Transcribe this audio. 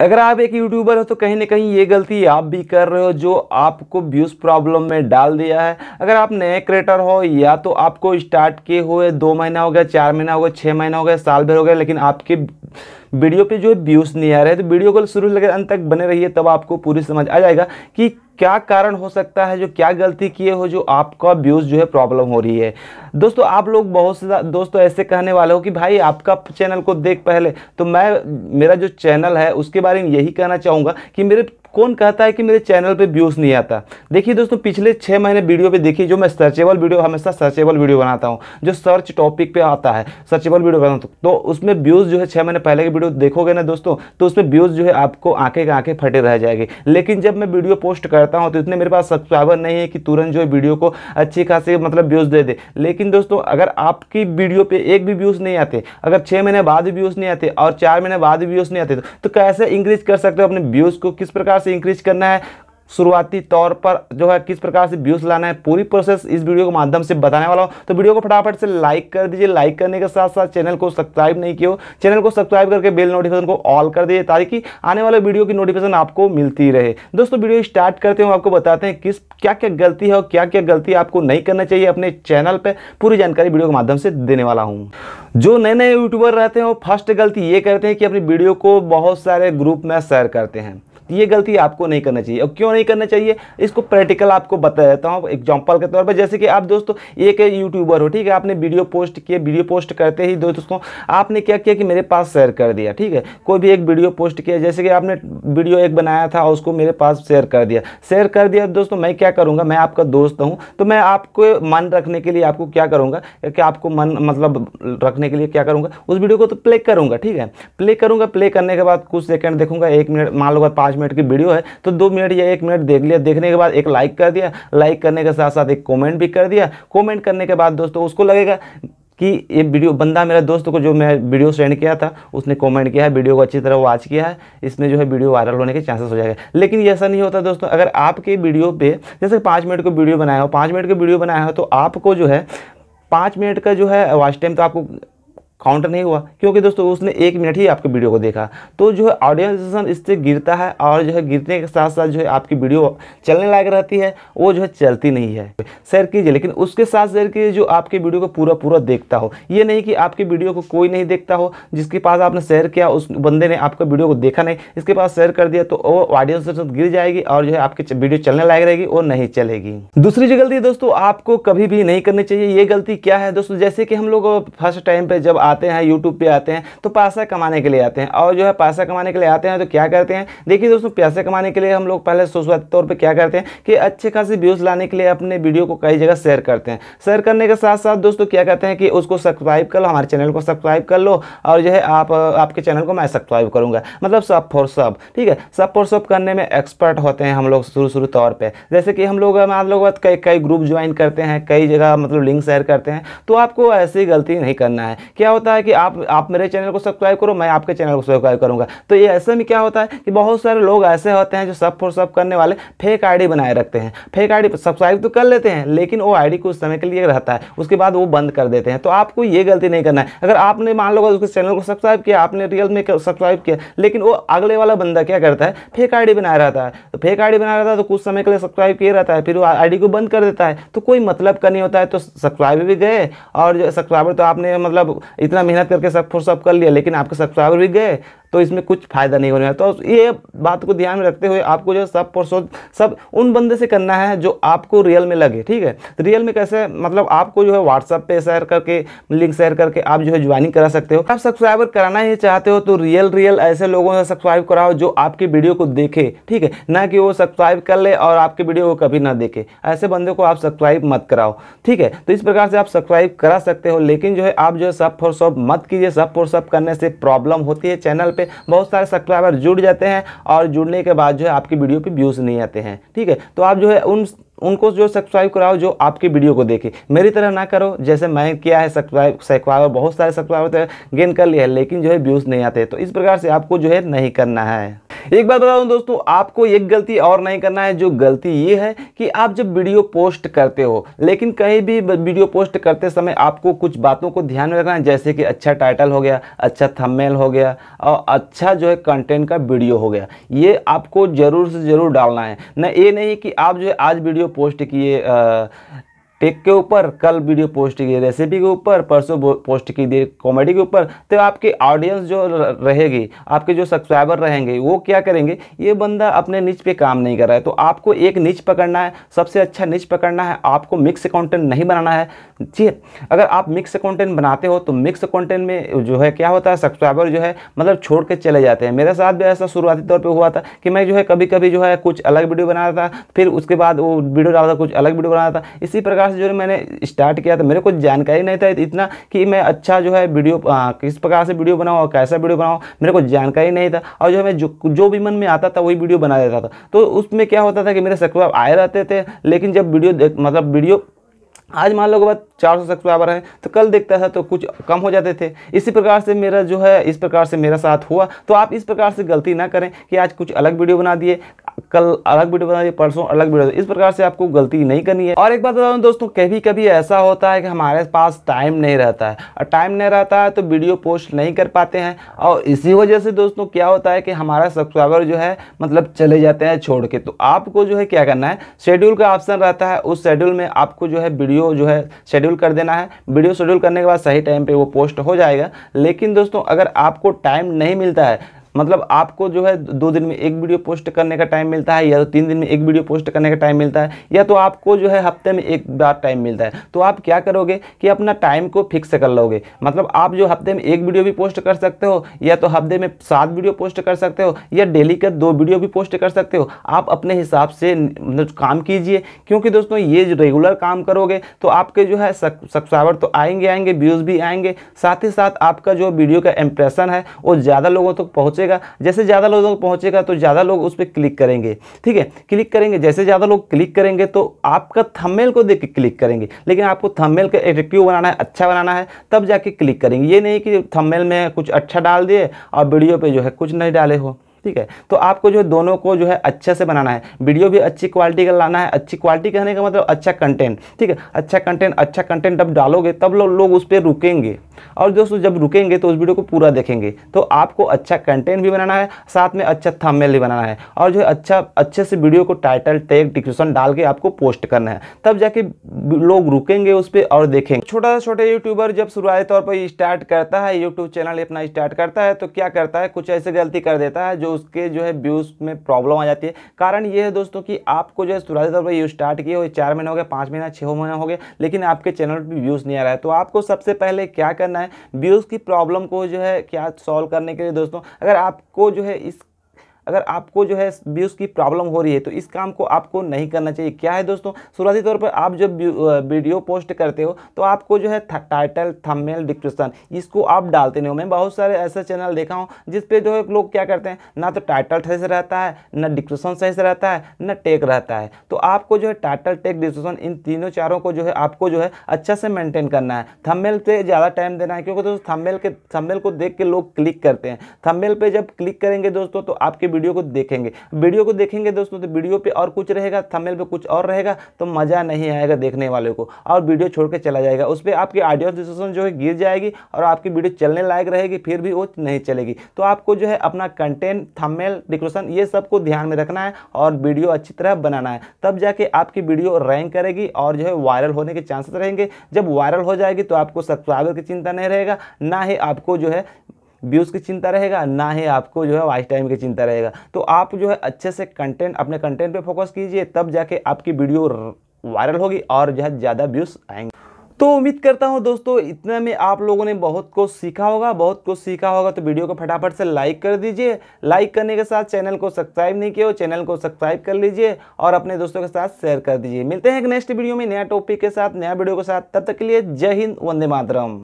अगर आप एक यूट्यूबर हो तो कहीं ना कहीं ये गलती आप भी कर रहे हो जो आपको व्यूज़ प्रॉब्लम में डाल दिया है अगर आप नए क्रिएटर हो या तो आपको स्टार्ट किए हुए दो महीना हो गया चार महीना हो गया छः महीना हो गया साल भर हो गया लेकिन आपके वीडियो पे जो है व्यूज़ नहीं आ रहे तो वीडियो को शुरू लेकर अंत तक बने रहिए तब आपको पूरी समझ आ जाएगा कि क्या कारण हो सकता है जो क्या गलती किए हो जो आपका व्यूज़ जो है प्रॉब्लम हो रही है दोस्तों आप लोग बहुत से दोस्तों ऐसे कहने वाले हो कि भाई आपका चैनल को देख पहले तो मैं मेरा जो चैनल है उसके बारे में यही कहना चाहूँगा कि मेरे कौन कहता है कि मेरे चैनल पे व्यूज़ नहीं आता देखिए दोस्तों पिछले छह महीने वीडियो पे देखिए जो मैं सर्चेबल वीडियो हमेशा सर्चेबल वीडियो बनाता हूँ जो सर्च टॉपिक पे आता है सर्चेबल वीडियो बनाता हूँ तो उसमें व्यूज़ जो है छह महीने पहले की वीडियो देखोगे ना दोस्तों तो उसमें व्यूज़ जो है आपको आंखें का आंखें फटे रह जाएगी लेकिन जब मैं वीडियो पोस्ट करता हूँ तो इतने मेरे पास सब्सक्राइबर नहीं है कि तुरंत जो है वीडियो को अच्छी खासी मतलब व्यूज़ दे दे लेकिन दोस्तों अगर आपकी वीडियो पर एक भी व्यूज़ नहीं आते अगर छह महीने बाद व्यूज़ नहीं आते और चार महीने बाद व्यूज़ नहीं आते तो, तो कैसे इंक्रीज कर सकते हो अपने व्यूज़ को किस प्रकार से से इंक्रीज करना है शुरुआती तौर पर जो है किस प्रकार से व्यूज़ लाना है पूरी प्रोसेस इस वीडियो के माध्यम से बताने वाला हूँ तो वीडियो को फटाफट से लाइक कर दीजिए लाइक करने के साथ साथ चैनल को सब्सक्राइब नहीं किया चैनल को सब्सक्राइब करके बेल नोटिफिकेशन को ऑल कर दीजिए ताकि आने वाले वीडियो की नोटिफिकेशन आपको मिलती रहे दोस्तों वीडियो स्टार्ट करते हुए आपको बताते हैं किस क्या क्या गलती है और क्या क्या गलती आपको नहीं करना चाहिए अपने चैनल पर पूरी जानकारी वीडियो के माध्यम से देने वाला हूँ जो नए नए यूट्यूबर रहते हैं वो फर्स्ट गलती ये करते हैं कि अपनी वीडियो को बहुत सारे ग्रुप में शेयर करते हैं तो ये गलती आपको नहीं करना चाहिए और क्यों नहीं करना चाहिए इसको प्रैक्टिकल आपको बता देता हूँ एग्जाम्पल के तौर पर जैसे कि आप दोस्तों एक यूट्यूबर हो ठीक है आपने वीडियो पोस्ट किए वीडियो पोस्ट करते ही दोस्तों आपने क्या किया कि मेरे पास शेयर कर दिया ठीक है कोई भी एक वीडियो पोस्ट किया जैसे कि आपने वीडियो एक बनाया था उसको मेरे पास शेयर कर दिया शेयर कर दिया दोस्तों मैं क्या करूँगा मैं आपका दोस्त हूँ तो मैं आपको मन रखने के लिए आपको क्या करूँगा कि आपको मन मतलब रखने के लिए क्या करूँगा उस वीडियो को तो प्ले करूँगा ठीक है प्ले करूँगा प्ले करने के बाद कुछ सेकेंड देखूँगा एक मिनट मान लो पाँच मिनट की वीडियो है तो दो मिनट या एक मिनट देख लिया देखने के बाद एक लाइक कर दिया लाइक करने के साथ साथ एक कॉमेंट भी कर दिया कॉमेंट करने के बाद दोस्तों उसको लगेगा कि ये वीडियो बंदा मेरा दोस्त को जो मैं वीडियो सेंड किया था उसने कमेंट किया है वीडियो को अच्छी तरह वॉच किया है इसमें जो है वीडियो वायरल होने के चांसेस हो जाएगा लेकिन ऐसा नहीं होता दोस्तों अगर आपके वीडियो पे जैसे पाँच मिनट को वीडियो बनाया हो पाँच मिनट का वीडियो बनाया हो तो आपको जो है पाँच मिनट का जो है वॉच टाइम तो आपको काउंट नहीं हुआ क्योंकि दोस्तों उसने एक मिनट ही आपके वीडियो को देखा तो जो है ऑडियंस इससे गिरता है और जो है गिरने के साथ साथ जो है आपकी वीडियो चलने लायक रहती है वो जो है चलती नहीं है शेयर कीजिए लेकिन उसके साथ शेयर कीजिए जो आपकी वीडियो को पूरा पूरा देखता हो ये नहीं कि आपकी वीडियो को कोई नहीं देखता हो जिसके पास आपने शेयर किया उस बंदे ने आपका वीडियो को देखा नहीं इसके पास शेयर कर दिया तो वो ऑडियंस गिर जाएगी और जो है आपकी वीडियो चलने लायक रहेगी वो नहीं चलेगी दूसरी जो गलती दोस्तों आपको कभी भी नहीं करनी चाहिए ये गलती क्या है दोस्तों जैसे कि हम लोग फर्स्ट टाइम पर जब आते हैं यूट्यूब पर आते हैं तो पैसा कमाने के लिए आते हैं और जो है पैसा कमाने के लिए आते हैं तो क्या करते हैं देखिए दोस्तों पैसे कमाने के लिए हम लोग पहले शुरुआती तौर पर क्या करते हैं कि अच्छे खासे व्यूज़ लाने के लिए अपने वीडियो को कई जगह शेयर करते हैं शेयर करने के साथ साथ दोस्तों क्या करते हैं कि उसको सब्सक्राइब कर लो हमारे चैनल को सब्सक्राइब कर लो और जो है आप आपके चैनल को मैं सब्सक्राइब करूँगा मतलब सब फॉर सब ठीक है सब फॉर सब करने में एक्सपर्ट होते हैं हम लोग शुरू शुरू तौर पर जैसे कि हम लोग मान लोग कई कई ग्रुप ज्वाइन करते हैं कई जगह मतलब लिंक शेयर करते हैं तो आपको ऐसी गलती नहीं करना है क्या होता है कि आप आप मेरे चैनल को सब्सक्राइब करो मैं आपके चैनल को सब्सक्राइब करूंगा तो ये ऐसे में क्या होता है कि बहुत सारे लोग ऐसे होते हैं जो सब फॉर सब करने वाले फेक आईडी बनाए रखते हैं फेक आईडी सब्सक्राइब तो कर लेते हैं लेकिन वो आईडी कुछ समय के लिए रहता है उसके बाद वो बंद कर देते हैं तो आपको ये गलती नहीं करना है अगर आपने मान लो उसके चैनल को सब्सक्राइब किया आपने रियल में सब्सक्राइब किया लेकिन वो अगले वाला बंदा क्या करता है फेक आई बनाया रहता है तो फेक आई बनाया रहता है तो कुछ समय के लिए सब्सक्राइब किया रहता है फिर वो आई को बंद कर देता है तो कोई मतलब का नहीं होता है तो सब्सक्राइब भी गए और सब्सक्राइबर तो आपने मतलब इतना मेहनत करके सब फोर सब कर लिया लेकिन आपके सब्सक्राइबर भी गए तो इसमें कुछ फ़ायदा नहीं होने वाला तो ये बात को ध्यान में रखते हुए आपको जो सब फोर्स सब उन बंदे से करना है जो आपको रियल में लगे ठीक है तो रियल में कैसे मतलब आपको जो है व्हाट्सअप पे शेयर करके लिंक शेयर करके आप जो है ज्वाइनिंग करा सकते हो आप सब्सक्राइबर कराना ही चाहते हो तो रियल रियल ऐसे लोगों से सब्सक्राइब कराओ जो आपकी वीडियो को देखे ठीक है ना कि वो सब्सक्राइब कर ले और आपकी वीडियो को कभी ना देखे ऐसे बंदे को आप सब्सक्राइब मत कराओ ठीक है तो इस प्रकार से आप सब्सक्राइब करा सकते हो लेकिन जो है आप जो है सब फोर सब मत कीजिए सब और सब करने से प्रॉब्लम होती है चैनल पे बहुत सारे सब्सक्राइबर जुड़ जाते हैं और जुड़ने के बाद जो है आपकी वीडियो पे व्यूज़ नहीं आते हैं ठीक है तो आप जो है उन उनको जो सब्सक्राइब कराओ जो आपकी वीडियो को देखे मेरी तरह ना करो जैसे मैंने किया है सब्सक्राइब सब्सक्राइबर बहुत सारे सब्सक्राइबर गेन कर लिया है लेकिन जो है व्यूज़ नहीं आते तो इस प्रकार से आपको जो है नहीं करना है एक बात बता दूँ दोस्तों आपको एक गलती और नहीं करना है जो गलती ये है कि आप जब वीडियो पोस्ट करते हो लेकिन कहीं भी वीडियो पोस्ट करते समय आपको कुछ बातों को ध्यान में रखना है जैसे कि अच्छा टाइटल हो गया अच्छा थंबनेल हो गया और अच्छा जो है कंटेंट का वीडियो हो गया ये आपको ज़रूर से ज़रूर डालना है ना ये नहीं कि आप जो है आज वीडियो पोस्ट किए टेक के ऊपर कल वीडियो पोस्ट की रेसिपी के ऊपर परसों पोस्ट की दी कॉमेडी के ऊपर तो आपकी ऑडियंस जो रहेगी आपके जो सब्सक्राइबर रहेंगे वो क्या करेंगे ये बंदा अपने नीच पे काम नहीं कर रहा है तो आपको एक नीच पकड़ना है सबसे अच्छा नीच पकड़ना है आपको मिक्स कंटेंट नहीं बनाना है ठीक है अगर आप मिक्स कॉन्टेंट बनाते हो तो मिक्स कॉन्टेंट में जो है क्या होता है सब्सक्राइबर जो है मतलब छोड़ के चले जाते हैं मेरे साथ भी ऐसा शुरुआती तौर पर हुआ था कि मैं जो है कभी कभी जो है कुछ अलग वीडियो बनाता था फिर उसके बाद वो वीडियो डालता कुछ अलग वीडियो बनाता था इसी प्रकार प्रकार से जो है मैंने स्टार्ट किया था मेरे को जानकारी नहीं था इतना कि मैं अच्छा जो है वीडियो किस प्रकार से वीडियो बनाऊँ और कैसा वीडियो बनाऊँ मेरे को जानकारी नहीं था और जो है मैं जो जो भी मन में आता था वही वीडियो बना देता था तो उसमें क्या होता था कि मेरे सब्सक्राइब आए रहते थे लेकिन जब वीडियो मतलब वीडियो आज मान लो बात चार सौ सब्सक्राइबर हैं तो कल देखता था तो कुछ कम हो जाते थे इसी प्रकार से मेरा जो है इस प्रकार से मेरा साथ हुआ तो आप इस प्रकार से गलती ना करें कि आज कुछ अलग वीडियो बना दिए कल अलग वीडियो बना दिए परसों अलग वीडियो इस प्रकार से आपको गलती नहीं करनी है और एक बात बता दूँ दोस्तों कभी कभी ऐसा होता है कि हमारे पास टाइम नहीं रहता है और टाइम नहीं रहता है तो वीडियो पोस्ट नहीं कर पाते हैं और इसी वजह से दोस्तों क्या होता है कि हमारा सब्सक्राइबर जो है मतलब चले जाते हैं छोड़ के तो आपको जो है क्या करना है शेड्यूल का ऑप्शन रहता है उस शेड्यूल में आपको जो है वीडियो जो है शेड्यूल शेड्यूल कर देना है वीडियो शेड्यूल करने के बाद सही टाइम पर वो पोस्ट हो जाएगा लेकिन दोस्तों अगर आपको टाइम नहीं मिलता है मतलब आपको जो है दो दिन में एक वीडियो पोस्ट करने का टाइम मिलता है या तो तीन दिन में एक वीडियो पोस्ट करने का टाइम मिलता है या तो आपको जो है हफ्ते में एक बार टाइम मिलता है तो आप क्या करोगे कि अपना टाइम को फिक्स कर लोगे मतलब आप जो हफ्ते में एक वीडियो भी पोस्ट कर सकते हो या तो हफ्ते में सात वीडियो पोस्ट कर सकते हो या डेली का दो वीडियो भी पोस्ट कर सकते हो आप अपने हिसाब से काम कीजिए क्योंकि दोस्तों ये रेगुलर काम करोगे तो आपके जो है सब्सक्राइबर तो आएंगे आएंगे व्यूज़ भी आएंगे साथ ही साथ आपका जो वीडियो का इंप्रेशन है वो ज़्यादा लोगों तक तो पहुँचेगा पहुंचेगा जैसे ज़्यादा लोगों तक पहुंचेगा तो ज़्यादा लोग उस पर क्लिक करेंगे ठीक है क्लिक करेंगे जैसे ज़्यादा लोग क्लिक करेंगे तो आपका थंबनेल को देख के क्लिक करेंगे लेकिन आपको थंबनेल का एट्रेक्टिव बनाना है अच्छा बनाना है तब जाके क्लिक करेंगे ये नहीं कि थंबनेल में कुछ अच्छा डाल दिए और वीडियो पर जो है कुछ नहीं डाले हो ठीक है तो आपको जो है दोनों को जो है अच्छे से बनाना है वीडियो भी अच्छी क्वालिटी का लाना है अच्छी क्वालिटी कहने का मतलब अच्छा कंटेंट ठीक है अच्छा कंटेंट अच्छा कंटेंट जब डालोगे तब लोग लो उस पर रुकेंगे और दोस्तों जब रुकेंगे तो उस वीडियो को पूरा देखेंगे तो आपको अच्छा कंटेंट भी बनाना है साथ में अच्छा थमेल भी बनाना है और जो है अच्छा अच्छे से वीडियो को टाइटल टेक डिस्क्रिप्शन डाल के आपको पोस्ट करना है तब जाके लोग रुकेंगे उस पर और देखेंगे छोटा सा छोटे यूट्यूबर जब शुरुआती तौर पर स्टार्ट करता है यूट्यूब चैनल अपना स्टार्ट करता है तो क्या करता है कुछ ऐसे गलती कर देता है जो जो उसके जो है व्यूज़ में प्रॉब्लम आ जाती है कारण ये है दोस्तों कि आपको जो है शुरुआती तौर पर यूज स्टार्ट किए हुए चार महीने हो गए पाँच महीना छः महीना हो गए लेकिन आपके चैनल पर व्यूज़ नहीं आ रहा है तो आपको सबसे पहले क्या करना है व्यूज़ की प्रॉब्लम को जो है क्या सॉल्व करने के लिए दोस्तों अगर आपको जो है इस अगर आपको जो है व्यूज़ की प्रॉब्लम हो रही है तो इस काम को आपको नहीं करना चाहिए क्या है दोस्तों शुरुआती तौर पर आप जब वीडियो पोस्ट करते हो तो आपको जो है टाइटल थमेल डिस्क्रिप्शन इसको आप डालते नहीं हो मैं बहुत सारे ऐसे चैनल देखा हूँ जिसपे जो है लोग क्या करते हैं ना तो टाइटल सही से रहता है ना डिस्क्रिप्शन सही से रहता है ना टेक रहता है तो आपको जो है टाइटल टेक डिस्क्रिप्शन इन तीनों चारों को जो है आपको जो है अच्छा से मेंटेन करना है थमेल पे ज़्यादा टाइम देना है क्योंकि दोस्तों थमेल के थमेल को देख के लोग क्लिक करते हैं थमेल पे जब क्लिक करेंगे दोस्तों तो आपकी वीडियो को देखेंगे वीडियो को देखेंगे दोस्तों तो वीडियो पे और कुछ रहेगा थमेल पे कुछ और रहेगा तो मज़ा नहीं आएगा देखने वाले को और वीडियो छोड़ के चला जाएगा उस पर आपकी ऑडियो डिस्क्रिप्शन जो है गिर जाएगी और आपकी वीडियो चलने लायक रहेगी फिर भी वो नहीं चलेगी तो आपको जो है अपना कंटेंट थमेल डिक्रोशन ये सबको ध्यान में रखना है और वीडियो अच्छी तरह बनाना है तब जाके आपकी वीडियो रैंक करेगी और जो है वायरल होने के चांसेस रहेंगे जब वायरल हो जाएगी तो आपको सब्सक्राइबर की चिंता नहीं रहेगा ना ही आपको जो है व्यूज़ की चिंता रहेगा ना ही आपको जो है वाइस टाइम की चिंता रहेगा तो आप जो है अच्छे से कंटेंट अपने कंटेंट पे फोकस कीजिए तब जाके आपकी वीडियो वायरल होगी और जो है ज़्यादा व्यूज़ आएंगे तो उम्मीद करता हूँ दोस्तों इतने में आप लोगों ने बहुत कुछ सीखा होगा बहुत कुछ सीखा होगा तो वीडियो को फटाफट से लाइक कर दीजिए लाइक करने के साथ चैनल को सब्सक्राइब नहीं किया हो चैनल को सब्सक्राइब कर लीजिए और अपने दोस्तों के साथ शेयर कर दीजिए मिलते हैं नेक्स्ट वीडियो में नया टॉपिक के साथ नया वीडियो के साथ तब तक के लिए जय हिंद वंदे मातरम